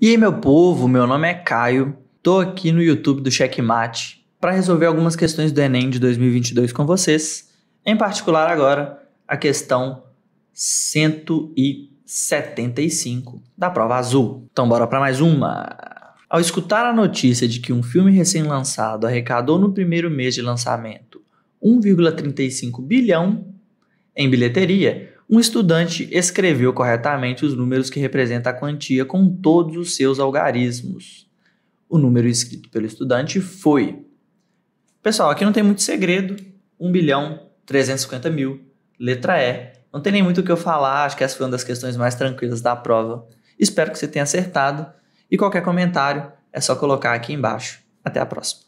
E aí, meu povo, meu nome é Caio, tô aqui no YouTube do Checkmate para resolver algumas questões do Enem de 2022 com vocês, em particular agora a questão 175 da prova azul. Então, bora para mais uma! Ao escutar a notícia de que um filme recém-lançado arrecadou no primeiro mês de lançamento 1,35 bilhão em bilheteria, um estudante escreveu corretamente os números que representa a quantia com todos os seus algarismos. O número escrito pelo estudante foi. Pessoal, aqui não tem muito segredo. 1 bilhão 350 mil, letra E. Não tem nem muito o que eu falar, acho que essa foi uma das questões mais tranquilas da prova. Espero que você tenha acertado e qualquer comentário é só colocar aqui embaixo. Até a próxima.